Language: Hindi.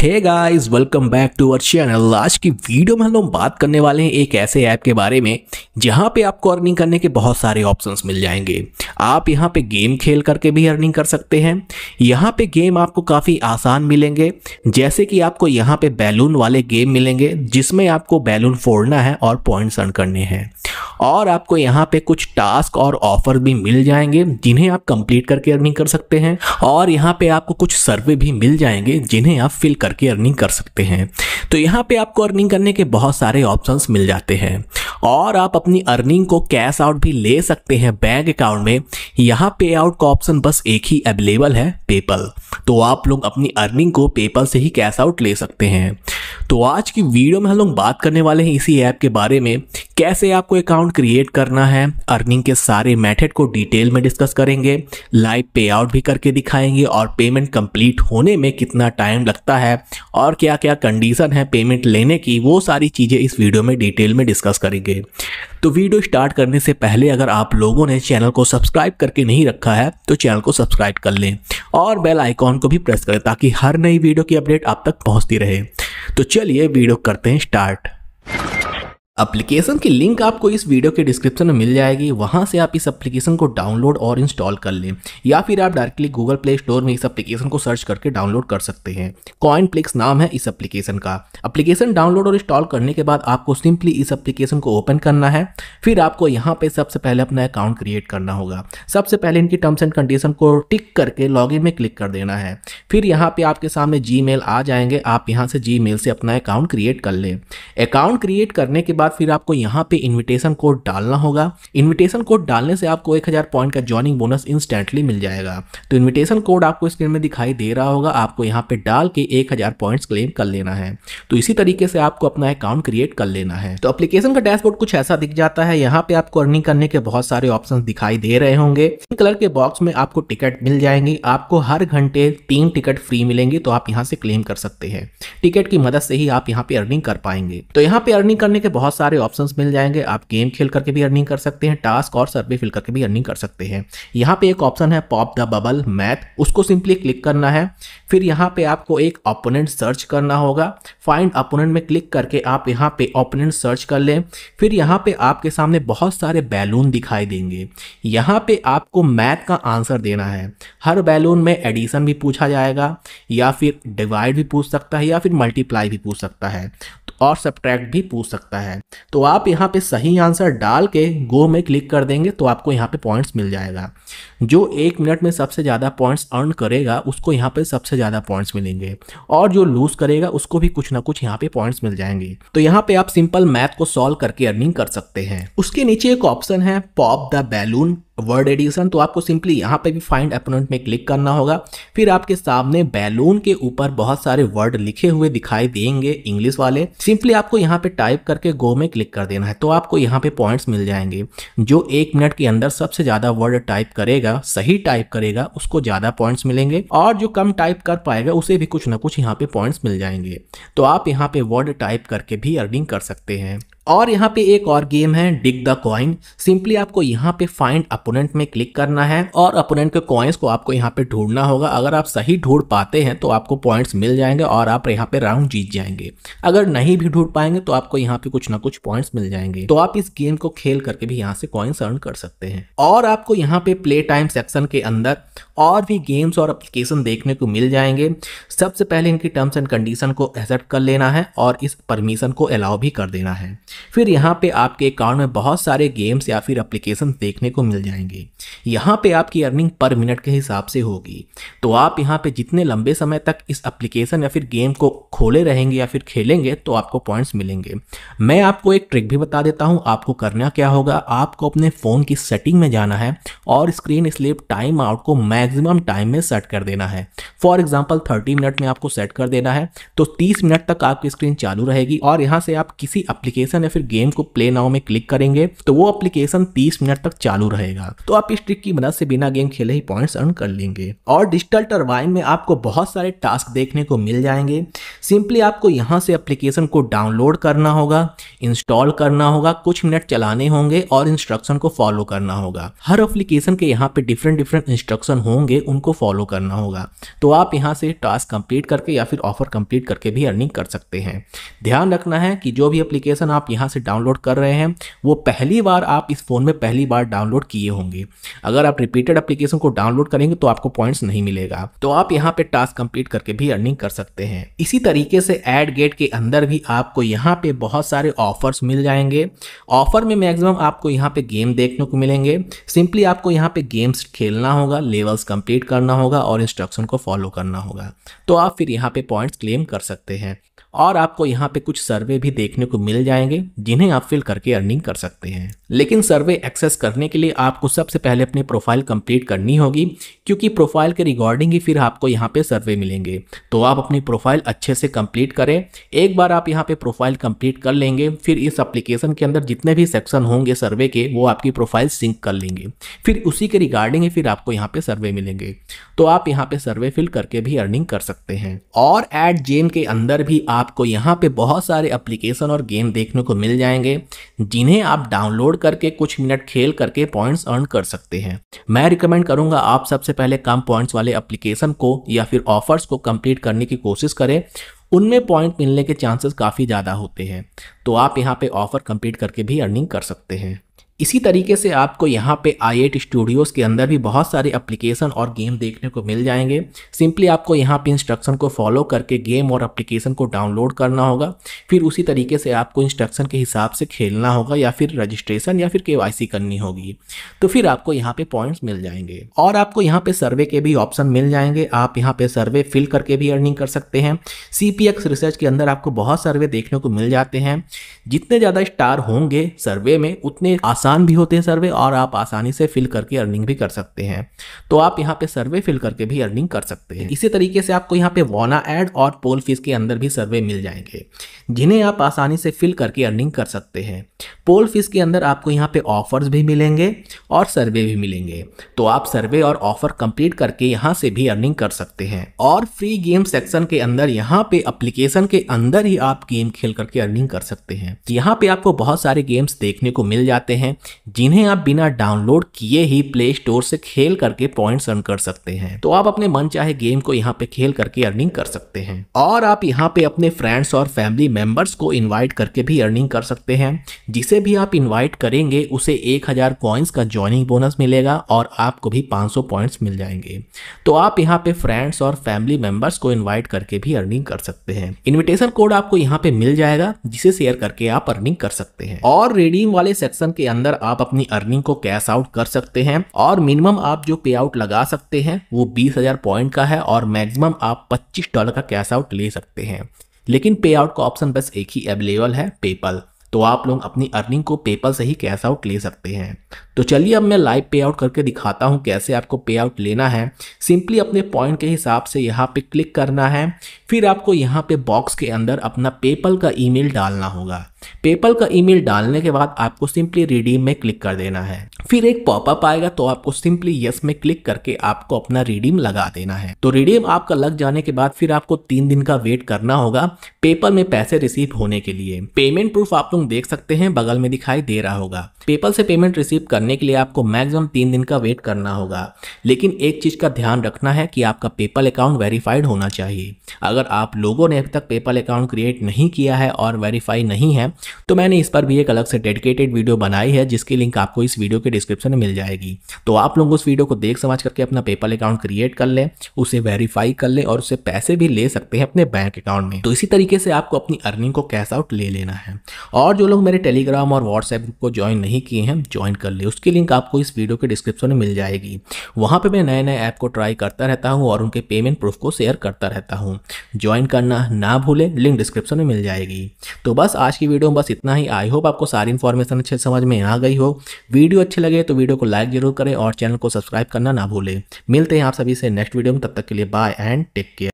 hey guys welcome back to our channel आज की वीडियो में हम लोग बात करने वाले हैं एक ऐसे ऐप के बारे में जहां पे आपको अर्निंग करने के बहुत सारे ऑप्शंस मिल जाएंगे आप यहां पे गेम खेल करके भी अर्निंग कर सकते हैं यहां पे गेम आपको काफ़ी आसान मिलेंगे जैसे कि आपको यहां पे बैलून वाले गेम मिलेंगे जिसमें आपको बैलून फोड़ना है और पॉइंट्स अर्न करने हैं और आपको यहाँ पे कुछ टास्क और ऑफर भी मिल जाएंगे जिन्हें आप कंप्लीट करके अर्निंग कर सकते हैं और यहाँ पे आपको कुछ सर्वे भी मिल जाएंगे जिन्हें आप फिल करके अर्निंग कर सकते हैं तो यहाँ पे आपको अर्निंग करने के बहुत सारे ऑप्शंस मिल जाते हैं और आप अपनी अर्निंग को कैश आउट भी ले सकते हैं बैंक अकाउंट में यहाँ पे आउट का ऑप्शन बस एक ही अवेलेबल है पेपल तो आप लोग अपनी अर्निंग को पेपल से ही कैश आउट ले सकते हैं तो आज की वीडियो में हम लोग बात करने वाले हैं इसी ऐप के बारे में कैसे आपको अकाउंट क्रिएट करना है अर्निंग के सारे मेथड को डिटेल में डिस्कस करेंगे लाइव पे आउट भी करके दिखाएंगे और पेमेंट कंप्लीट होने में कितना टाइम लगता है और क्या क्या कंडीशन है पेमेंट लेने की वो सारी चीज़ें इस वीडियो में डिटेल में डिस्कस करेंगे तो वीडियो स्टार्ट करने से पहले अगर आप लोगों ने चैनल को सब्सक्राइब करके नहीं रखा है तो चैनल को सब्सक्राइब कर लें और बेल आइकॉन को भी प्रेस करें ताकि हर नई वीडियो की अपडेट आप तक पहुँचती रहे तो चलिए वीडियो करते हैं स्टार्ट एप्लीकेशन की लिंक आपको इस वीडियो के डिस्क्रिप्शन में मिल जाएगी वहाँ से आप इस एप्लीकेशन को डाउनलोड और इंस्टॉल कर लें या फिर आप डायरेक्टली गूगल प्ले स्टोर में इस एप्लीकेशन को सर्च करके डाउनलोड कर सकते हैं कॉइन प्लिक्स नाम है इस एप्लीकेशन का एप्लीकेशन डाउनलोड और इंस्टॉल करने के बाद आपको सिंपली इस एप्लीकेशन को ओपन करना है फिर आपको यहाँ पर सबसे पहले अपना अकाउंट क्रिएट करना होगा सबसे पहले इनकी टर्म्स एंड कंडीशन को टिक करके लॉग में क्लिक कर देना है फिर यहाँ पर आपके सामने जी आ जाएंगे आप यहाँ से जी से अपना अकाउंट क्रिएट कर लें अकाउंट क्रिएट करने के बाद बाद फिर आपको यहाँ पे इनविटेशन कोड डालना होगा इनविटेशन कोड डालने से आपको एक हज़ार पॉइंट का ज्वाइनिंग बोनस इंस्टेंटली मिल जाएगा तो इनविटेशन कोड आपको स्क्रीन में दिखाई दे रहा होगा आपको यहाँ पे डाल के एक हज़ार पॉइंट्स क्लेम कर लेना है तो इसी तरीके से आपको अपना अकाउंट क्रिएट कर लेना है तो अपलीकेशन का डैशबोर्ड कुछ ऐसा दिख जाता है यहाँ पे आपको अर्निंग करने के बहुत सारे ऑप्शन दिखाई दे रहे होंगे कलर के बॉक्स में आपको टिकट मिल जाएंगी आपको हर घंटे तीन टिकट फ्री मिलेंगी तो आप यहाँ से क्लेम कर सकते हैं टिकट की मदद से ही आप यहाँ पे अर्निंग कर पाएंगे तो यहाँ पे अर्निंग करने के बहुत सारे ऑप्शंस मिल जाएंगे आप गेम खेल करके भी अर्निंग कर सकते हैं टास्क और सर्वे फिल करके भी अर्निंग कर सकते हैं यहाँ पे एक ऑप्शन है पॉप द बबल मैथ उसको सिंपली क्लिक करना है फिर यहाँ पे आपको एक ओपोनेंट सर्च करना होगा फाइंड ओपोनेंट में क्लिक करके आप यहाँ पे ओपोनेंट सर्च कर लें फिर यहाँ पे आपके सामने बहुत सारे बैलून दिखाई देंगे यहाँ पे आपको मैथ का आंसर देना है हर बैलून में एडिशन भी पूछा जाएगा या फिर डिवाइड भी पूछ सकता है या फिर मल्टीप्लाई भी पूछ सकता है और सब्ट्रैक्ट भी पूछ सकता है तो आप यहाँ पे सही आंसर डाल के गो में क्लिक कर देंगे तो आपको यहाँ पे पॉइंट्स मिल जाएगा जो एक मिनट में सबसे ज़्यादा पॉइंट्स अर्न करेगा उसको यहाँ पे सबसे ज़्यादा पॉइंट्स मिलेंगे और जो लूज़ करेगा उसको भी कुछ ना कुछ यहाँ पे पॉइंट्स मिल जाएंगे तो यहाँ पे आप सिंपल मैथ को सॉल्व करके अर्निंग कर सकते हैं उसके नीचे एक ऑप्शन है pop the balloon word addition तो आपको सिंपली यहाँ पे भी फाइंड अपोनेंट में क्लिक करना होगा फिर आपके सामने बैलून के ऊपर बहुत सारे वर्ड लिखे हुए दिखाई देंगे इंग्लिश वाले सिंपली आपको यहाँ पे टाइप करके गो में क्लिक कर देना है तो आपको यहाँ पे पॉइंट्स मिल जाएंगे जो एक मिनट के अंदर सबसे ज़्यादा वर्ड टाइप करेगा करेगा सही टाइप करेगा उसको ज्यादा पॉइंट्स मिलेंगे और जो कम टाइप कर पाएगा उसे भी कुछ ना कुछ यहाँ पे पॉइंट्स मिल जाएंगे तो आप यहाँ पे वर्ड टाइप करके भी अर्निंग कर सकते हैं और यहाँ पे एक और गेम है डिग द कॉइन सिंपली आपको यहाँ पे फाइंड अपोनेंट में क्लिक करना है और अपोनेंट के कॉइन्स को आपको यहाँ पे ढूंढना होगा अगर आप सही ढूंढ पाते हैं तो आपको पॉइंट्स मिल जाएंगे और आप यहाँ पे राउंड जीत जाएंगे अगर नहीं भी ढूंढ पाएंगे तो आपको यहाँ पे कुछ ना कुछ पॉइंट्स मिल जाएंगे तो आप इस गेम को खेल करके भी यहाँ से कॉइन्स अर्न कर सकते हैं और आपको यहाँ पे प्ले टाइम सेक्शन के अंदर और भी गेम्स और एप्लीकेशन देखने को मिल जाएंगे सबसे पहले इनकी टर्म्स एंड कंडीशन को एक्सेप्ट कर लेना है और इस परमिशन को अलाउ भी कर देना है फिर यहाँ पे आपके अकाउंट में बहुत सारे गेम्स या फिर एप्लीकेशन देखने को मिल जाएंगे यहाँ पे आपकी अर्निंग पर मिनट के हिसाब से होगी तो आप यहाँ पे जितने लंबे समय तक इस एप्लीकेशन या फिर गेम को खोले रहेंगे या फिर खेलेंगे तो आपको पॉइंट्स मिलेंगे मैं आपको एक ट्रिक भी बता देता हूँ आपको करना क्या होगा आपको अपने फ़ोन की सेटिंग में जाना है और स्क्रीन स्लिप टाइम आउट को मैक्स मैक्सिमम टाइम में सेट कर देना है फॉर एग्जाम्पल थर्टी मिनट में आपको सेट कर देना है तो तीस मिनट तक आपकी स्क्रीन चालू रहेगी और यहाँ से आप किसी एप्लीकेशन या फिर गेम को प्ले नाउ में क्लिक करेंगे तो वो अप्लीकेशन तीस मिनट तक चालू रहेगा तो आप इस ट्रिक की मदद से बिना गेम खेले ही पॉइंट्स अर्न कर लेंगे और डिजिटल टर्वाइन में आपको बहुत सारे टास्क देखने को मिल जाएंगे सिंपली आपको यहाँ से एप्लीकेशन को डाउनलोड करना होगा इंस्टॉल करना होगा कुछ मिनट चलाने होंगे और इंस्ट्रक्शन को फॉलो करना होगा हर एप्लीकेशन के यहाँ पे डिफरेंट डिफरेंट इंस्ट्रक्शन होंगे उनको फॉलो करना होगा तो तो आप यहाँ से टास्क कंप्लीट करके या फिर ऑफर कंप्लीट करके भी अर्निंग कर सकते हैं ध्यान रखना है कि जो भी एप्लीकेशन आप यहाँ से डाउनलोड कर रहे हैं वो पहली बार आप इस फ़ोन में पहली बार डाउनलोड किए होंगे अगर आप रिपीटेड एप्लीकेशन को डाउनलोड करेंगे तो आपको पॉइंट्स नहीं मिलेगा तो आप यहाँ पर टास्क कंप्लीट करके भी अर्निंग कर सकते हैं इसी तरीके से एड गेट के अंदर भी आपको यहाँ पर बहुत सारे ऑफर्स मिल जाएंगे ऑफर में मैक्सिमम आपको यहाँ पर गेम देखने को मिलेंगे सिंपली आपको यहाँ पर गेम्स खेलना होगा लेवल्स कंप्लीट करना होगा और इंस्ट्रक्शन को फॉलो फॉलो करना होगा तो आप फिर यहाँ पे पॉइंट्स क्लेम कर सकते हैं और आपको यहाँ पे कुछ सर्वे भी देखने को मिल जाएंगे जिन्हें आप फिल करके अर्निंग कर सकते हैं लेकिन सर्वे एक्सेस करने के लिए आपको सबसे पहले अपनी प्रोफाइल कंप्लीट करनी होगी क्योंकि प्रोफाइल के रिकॉर्डिंग ही फिर आपको यहाँ पे सर्वे मिलेंगे तो आप अपनी प्रोफाइल अच्छे से कंप्लीट करें एक बार आप यहाँ पे प्रोफाइल कंप्लीट कर लेंगे फिर इस अप्लीकेशन के अंदर जितने भी सेक्शन होंगे सर्वे के वो आपकी प्रोफाइल सिंक कर लेंगे फिर उसी के रिगार्डिंग ही फिर आपको यहाँ पे सर्वे मिलेंगे तो आप यहाँ पे सर्वे फिल करके भी अर्निंग कर सकते हैं और एट जेम के अंदर भी आप आपको यहाँ पे बहुत सारे एप्लीकेशन और गेम देखने को मिल जाएंगे जिन्हें आप डाउनलोड करके कुछ मिनट खेल करके पॉइंट्स अर्न कर सकते हैं मैं रिकमेंड करूँगा आप सबसे पहले कम पॉइंट्स वाले एप्लीकेशन को या फिर ऑफर्स को कम्प्लीट करने की कोशिश करें उनमें पॉइंट मिलने के चांसेस काफ़ी ज़्यादा होते हैं तो आप यहाँ पर ऑफ़र कम्प्लीट करके भी अर्निंग कर सकते हैं इसी तरीके से आपको यहाँ पे आई एट स्टूडियोज़ के अंदर भी बहुत सारे एप्लीकेशन और गेम देखने को मिल जाएंगे सिंपली आपको यहाँ पे इंस्ट्रक्शन को फॉलो करके गेम और एप्लीकेशन को डाउनलोड करना होगा फिर उसी तरीके से आपको इंस्ट्रक्शन के हिसाब से खेलना होगा या फिर रजिस्ट्रेशन या फिर के करनी होगी तो फिर आपको यहाँ पर पॉइंट्स मिल जाएंगे और आपको यहाँ पर सर्वे के भी ऑप्शन मिल जाएंगे आप यहाँ पर सर्वे फिल करके भी अर्निंग कर सकते हैं सी रिसर्च के अंदर आपको बहुत सर्वे देखने को मिल जाते हैं जितने ज़्यादा स्टार होंगे सर्वे में उतने आसान आसान भी होते हैं सर्वे और आप आसानी से फिल करके अर्निंग भी कर सकते हैं तो आप यहाँ पे सर्वे फिल करके भी अर्निंग कर सकते हैं इसी तरीके से आपको यहाँ पे वोना एड और पोल फीस के अंदर भी सर्वे मिल जाएंगे जिन्हें आप आसानी से फिल करके अर्निंग कर सकते हैं पोल फीस के अंदर आपको यहाँ पे ऑफर्स भी मिलेंगे और सर्वे भी मिलेंगे तो आप सर्वे और ऑफर कंप्लीट करके यहाँ से भी अर्निंग कर सकते हैं और फ्री गेम सेक्शन के अंदर यहाँ पे अप्लीकेशन के अंदर ही आप गेम खेल करके अर्निंग कर सकते हैं यहाँ पे आपको बहुत सारे गेम्स देखने को मिल जाते हैं जिन्हें आप बिना डाउनलोड किए ही प्ले स्टोर से खेल करके पॉइंट्स अर्न कर सकते हैं तो आप अपने मन चाहे गेम को यहाँ पे खेल करके अर्निंग कर सकते हैं और आप यहाँ पे अपने फ्रेंड्स और फैमिली मेंबर्स को इन्वाइट करके भी अर्निंग कर सकते हैं जिसे भी आप इन्वाइट करेंगे उसे एक हजार कॉइन्स का ज्वाइनिंग बोनस मिलेगा और आपको भी 500 पॉइंट्स मिल जाएंगे तो आप यहाँ पे फ्रेंड्स और फैमिली मेंबर्स को इन्वाइट करके भी अर्निंग कर सकते हैं इन्विटेशन कोड आपको यहाँ पे मिल जाएगा जिसे शेयर करके आप अर्निंग कर सकते हैं और रेडीम वाले सेक्शन के अंदर अंदर आप अपनी अर्निंग को कैश आउट कर सकते हैं और मिनिमम आप जो पे आउट लगा सकते हैं वो बीस हजार पॉइंट का है और मैक्सिमम आप पच्चीस डॉलर का कैश आउट ले सकते हैं लेकिन पे आउट का ऑप्शन बस एक ही अवेलेबल है पेपल तो आप लोग अपनी अर्निंग को पेपल से ही कैश आउट ले सकते हैं तो चलिए अब मैं लाइव पे आउट करके दिखाता हूँ कैसे आपको पे आउट लेना है सिंपली अपने पॉइंट के हिसाब से यहाँ पे क्लिक करना है फिर आपको यहाँ पे बॉक्स के अंदर अपना पेपल का ईमेल डालना होगा पेपल का ईमेल डालने के बाद आपको सिंपली रिडीम में क्लिक कर देना है फिर एक पॉपअप आएगा तो आपको सिंपली यस में क्लिक करके आपको अपना रिडीम लगा देना है तो रिडीम आपका लग जाने के बाद फिर आपको तीन दिन का वेट करना होगा पेपल में पैसे रिसीव होने के लिए पेमेंट प्रूफ आप लोग देख सकते हैं बगल में दिखाई दे रहा होगा पेपल से पेमेंट रिसीव करने के लिए आपको मैक्सिमम तीन दिन का वेट करना होगा लेकिन एक चीज़ का ध्यान रखना है कि आपका पेपल अकाउंट वेरीफाइड होना चाहिए अगर आप लोगों ने अभी तक पेपल अकाउंट क्रिएट नहीं किया है और वेरीफाई नहीं है तो मैंने इस पर भी एक अलग से डेडिकेटेड वीडियो बनाई है जिसकी लिंक आपको इस वीडियो के डिस्क्रिप्शन में मिल जाएगी तो आप लोग उस वीडियो को देख समझ करके अपना पेपल अकाउंट क्रिएट कर लें उसे वेरीफाई कर लें और उसे पैसे भी ले सकते हैं अपने बैंक अकाउंट में तो इसी तरीके से आपको अपनी अर्निंग को कैश आउट ले लेना है और जो लोग मेरे टेलीग्राम और व्हाट्सएप ग्रुप को ज्वाइन नहीं नहीं किए हैं ज्वाइन कर ले उसकी लिंक आपको इस वीडियो के डिस्क्रिप्शन में मिल जाएगी वहाँ पर मैं नए नए ऐप को ट्राई करता रहता हूँ और उनके पेमेंट प्रूफ को शेयर करता रहता हूँ ज्वाइन करना ना भूलें लिंक डिस्क्रिप्शन में मिल जाएगी तो बस आज की वीडियो में बस इतना ही आई होप आपको सारी इन्फॉर्मेशन अच्छे समझ में आ गई हो वीडियो अच्छी लगे तो वीडियो को लाइक जरूर करें और चैनल को सब्सक्राइब करना ना भूलें मिलते हैं आप सभी से नेक्स्ट वीडियो में तब तक के लिए बाय एंड टेक केयर